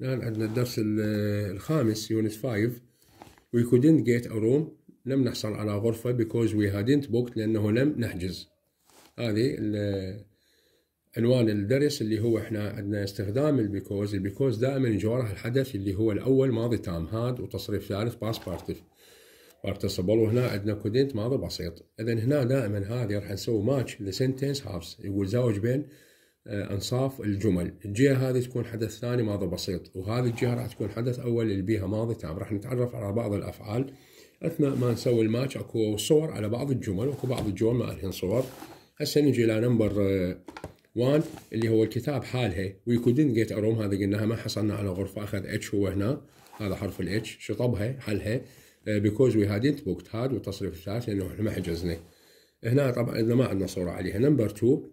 الآن عندنا الدرس الخامس يونت 5 we couldn't get a room لم نحصل على غرفة because we hadn't booked لأنه لم نحجز هذه عنوان الدرس اللي هو احنا عندنا استخدام البيكوز البيكوز دائما جواره الحدث اللي هو الأول ماضي تام هاد وتصريف ثالث باس بارتف بارتيسبل وهنا عندنا كودنت ماضي بسيط إذا هنا دائما هذه راح نسوي ماتش لسنتنس هافز يقول زوج بين آه، انصاف الجمل الجهه هذه تكون حدث ثاني ماضي بسيط وهذه الجهه راح تكون حدث اول اللي بيها ماضي تام راح نتعرف على بعض الافعال اثناء ما نسوي الماتش اكو صور على بعض الجمل واكو بعض الجمل ما الهن صور هسه نجي الى نمبر 1 آه، اللي هو الكتاب حالها وي كودنت جيت اروم هذا قلناها ما حصلنا على غرفه اخذ اتش هو هنا هذا حرف الاتش شطبها حلها بيكوز وي هادنت بوكت هاد والتصريف الثالث لانه احنا ما حجزنا هنا طبعا ما عندنا صوره عليها نمبر 2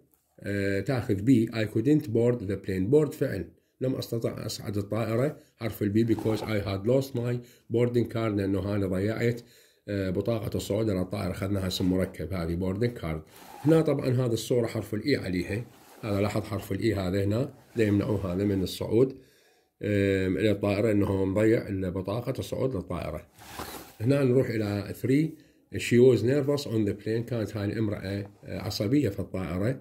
آه، تاخذ بي I couldn't board the plane board فعل لم أستطع أصعد الطائرة حرف البي because I had lost my boarding card لأنه أنا ضيعت آه، بطاقة الصعود على الطائرة أخذناها اسم مركب هذه boarding card هنا طبعا هذه الصورة حرف الإي e عليها هذا لاحظ حرف الإي e هذا هنا يمنعوه هذا من الصعود إلى الطائرة أنه مضيع بطاقة الصعود للطائرة هنا نروح إلى 3 she was nervous on the plane كانت هاي الامرأة آه، عصبية في الطائرة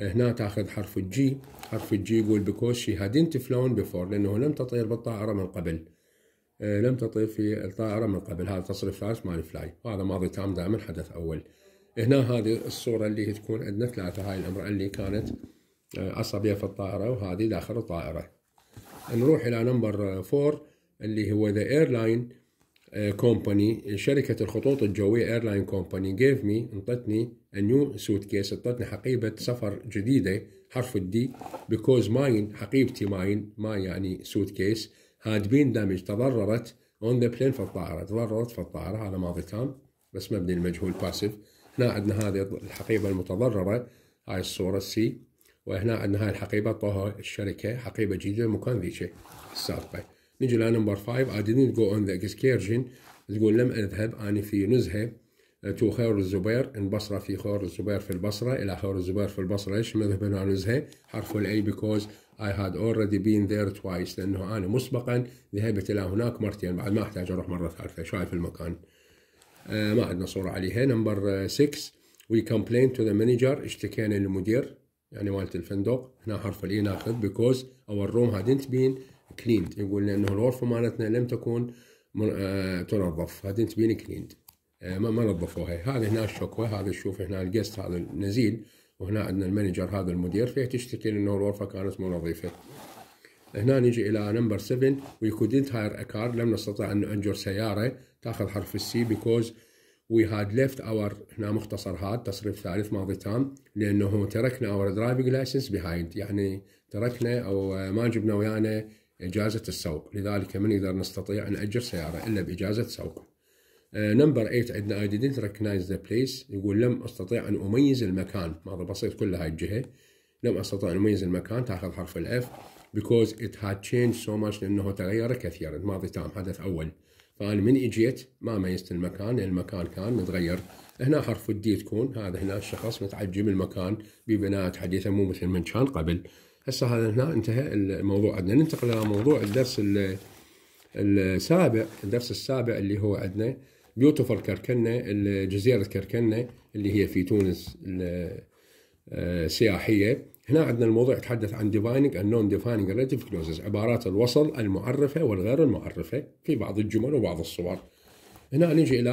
هنا تاخذ حرف الجي حرف الجي يقول because she hadn't flown before لأنه لم تطير بالطائرة من قبل آه، لم تطير في الطائرة من قبل هذا تصريف ثالث مال فلاي وهذا ماضي تام دائما حدث أول هنا هذه الصورة اللي تكون عندنا ثلاثة هاي الامرأة اللي كانت آه، عصبية في الطائرة وهذه داخل الطائرة نروح إلى نمبر فور اللي هو ذا ايرلاين كومباني uh, uh, شركة الخطوط الجوية ايرلاين كومباني جيف مي انطتني نيو سوت كيس انطتني حقيبة سفر جديدة حرف الدي بيكوز ماين حقيبتي ماين ما يعني سوت كيس هاد بين دامج تضررت اون ذا بلين في الطائرة تضررت في الطائرة هذا ماضي تام بس مبني المجهول باسف هنا عندنا هذه الحقيبة المتضررة هاي الصورة السي وهنا عندنا هاي الحقيبة طوها الشركة حقيبة جديدة مكان ذيك السابقة نجي لنمبر 5 I didn't go on the excursion تقول لم أذهب أنا في نزهة تو خير الزبير البصرة في خير الزبير في البصرة إلى خير الزبير في البصرة ليش نذهب على نزهة حرف الأي because I had already been there twice لأنه أنا مسبقا ذهبت إلى هناك مرتين بعد ما أحتاج أروح مرة ثالثة شايف المكان آه ما عندنا صورة عليها نمبر 6 وي complained تو ذا مانجر اشتكينا للمدير يعني مالت الفندق هنا حرف الاي e ناخذ because our room hadn't been كليند يقول لانه الغرفه مالتنا لم تكن آه، تنظف هذه تبين كليند آه، ما ما نظفوها هذا هنا الشكوى هذا تشوف هنا الجست هذا النزيل وهنا عندنا المانجر هذا المدير فهي تشتكي انه الغرفه كانت مو نظيفه هنا نجي الى نمبر 7 وي كودنت هاير ا كار لم نستطع ان نأجر سياره تاخذ حرف السي بيكوز وي هاد ليفت اور هنا مختصر هاد تصريف ثالث ماضي تام لانه تركنا اور درايفنج لايسنس بيهايند يعني تركنا او ما جبنا ويانا إجازة السوق لذلك ما نقدر نستطيع أن أجر سيارة إلا بإجازة سوق آه، نمبر 8 عندنا I didn't recognize the place يقول لم أستطيع أن أميز المكان هذا بسيط كل هاي الجهة لم أستطع أن أميز المكان تأخذ حرف الإف because it had changed so much لأنه تغير كثيرا ماضي تام حدث أول فأنا من إجيت ما ميزت المكان المكان كان متغير هنا حرف الدي تكون هذا هنا الشخص متعجب المكان ببناءات حديثة مو مثل من كان قبل هسه هذا هنا انتهى الموضوع عندنا ننتقل الى موضوع الدرس السابع الدرس السابع اللي هو عندنا بيوتوفل كركنه الجزيره كركنه اللي هي في تونس السياحية آه، هنا عندنا الموضوع يتحدث عن ديفايننج نون ديفايننج ريليتيف كلوزز عبارات الوصل المعرفه والغير المعرفه في بعض الجمل وبعض الصور هنا نجي الى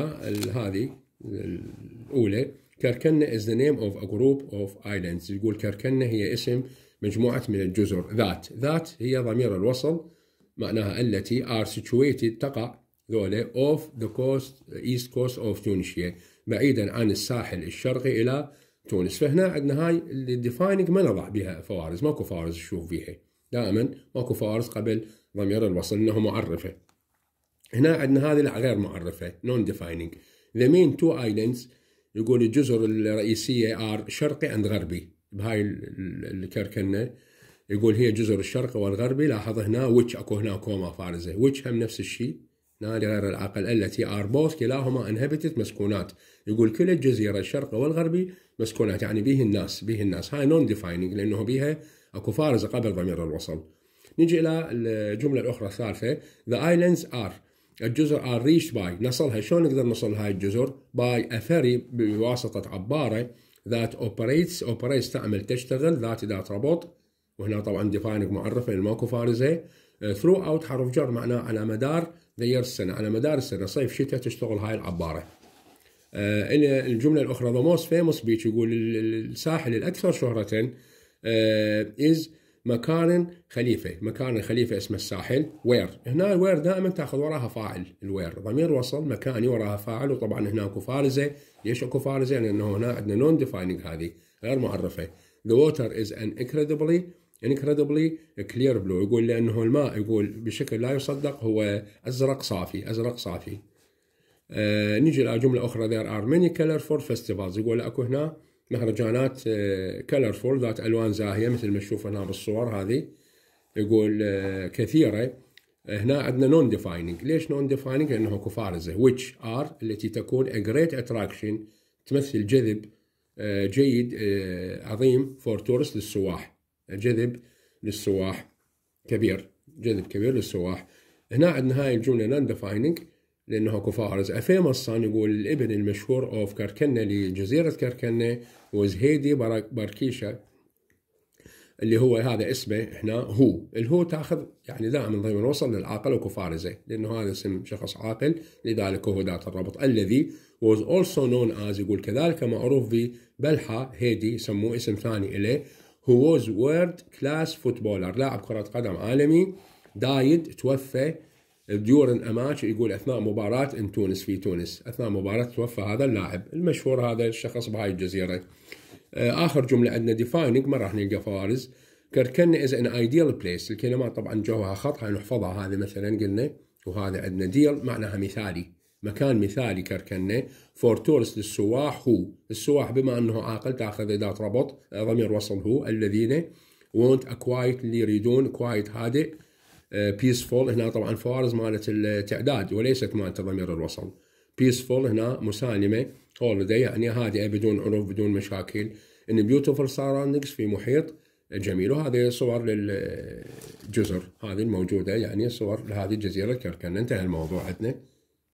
هذه الاولى كركنه is the name of a group of islands يقول كركنه هي اسم مجموعة من الجزر ذات ذات هي ضمير الوصل معناها التي are situated تقع ذولا of the coast east coast of تونسيا بعيدا عن الساحل الشرقي إلى تونس فهنا عندنا هاي ديفاينينج ما نضع بها فوارز ماكو فوارز تشوف فيها دائما ماكو فوارز قبل ضمير الوصل انه معرفه هنا عندنا هذه غير معرفه نون ديفاينينج ذا مين تو ايلاندز يقول الجزر الرئيسيه ار شرقي عند غربي بهاي الكركنه يقول هي جزر الشرق والغربي لاحظ هنا ويتش اكو هنا كوما فارزه ويتش هم نفس الشيء نادر غير العقل التي ار بوث كلاهما انهبتت مسكونات يقول كل الجزيره الشرق والغربي مسكونات يعني به الناس به الناس هاي نون ديفايننج لانه بها اكو فارزه قبل ضمير الوصل نجي الى الجمله الاخرى الثالثه ذا ايلاندز ار الجزر ار ريش باي نصلها شلون نقدر نصل هاي الجزر باي اثري بواسطه عباره ذات اوبريتس اوبريتس تعمل تشتغل ذات ذات ربط وهنا طبعا ديفاينج معرفه لان يعني ماكو فارزه ثرو uh, اوت حرف جر معناه على مدار ذير السنه على مدار السنه صيف شتاء تشتغل هاي العباره uh, الى الجمله الاخرى ذا موست فيموس بيتش يقول الساحل الاكثر شهره از uh, مكارن خليفة مكارن خليفة اسم الساحل وير هنا الوير دائما تأخذ وراها فاعل الوير ضمير وصل مكاني وراها فاعل وطبعا هنا اكو فارزة ليش اكو فارزة لأنه هنا عندنا نون ديفايننج هذه غير معرفة The water is an incredibly incredibly clear blue يقول لأنه الماء يقول بشكل لا يصدق هو أزرق صافي أزرق صافي آه نجي إلى جملة أخرى there are many colorful festivals يقول أكو هنا مهرجانات كلرفول آه، ذات الوان زاهيه مثل ما تشوف هنا بالصور هذه يقول آه، كثيره هنا عندنا نون ديفايننج ليش نون ديفايننج لانه اكو فارزه ويتش ار التي تكون ا جريت اتراكشن تمثل جذب آه، جيد عظيم فور تورست للسواح جذب للسواح كبير جذب كبير للسواح هنا عندنا هاي الجمله نون ديفايننج اكو كفارز أفيمس الصان يقول الابن المشهور أوف كركنة لجزيرة كركنة وزهيدي باركيشا اللي هو هذا اسمه هنا هو الهو تاخذ يعني دائما دائما وصل للعاقل وكفارزه لانه هذا اسم شخص عاقل لذلك هو ذات الربط الذي was also known as يقول كذلك معروف ببلحة هيدي يسموه اسم ثاني اله who was world class footballer لاعب كرة قدم عالمي دايد توفى ديورن اماتش يقول اثناء مباراه ان تونس في تونس اثناء مباراه توفى هذا اللاعب المشهور هذا الشخص بهاي الجزيره آه، اخر جمله عندنا ديفايننج ما راح نلقى فوارز كركن از ان ايديال بليس الكلمات طبعا جوها خطها نحفظها هذه مثلا قلنا وهذا عندنا ديل معناها مثالي مكان مثالي كركنة فور تورست للسواح هو السواح بما أنه عاقل تأخذ أداة ربط آه، ضمير وصل هو الذين وونت أكوايت اللي يريدون كوايت هادئ بيسفول هنا طبعا فوارز مالت التعداد وليست مالت ضمير الوصل بيسفول هنا مسالمه هوليداي يعني هادئه إيه بدون عنف بدون مشاكل ان بيوتيفول سراوندنجز في محيط جميل وهذه صور للجزر هذه الموجوده يعني صور لهذه الجزيره كركن انتهى الموضوع عندنا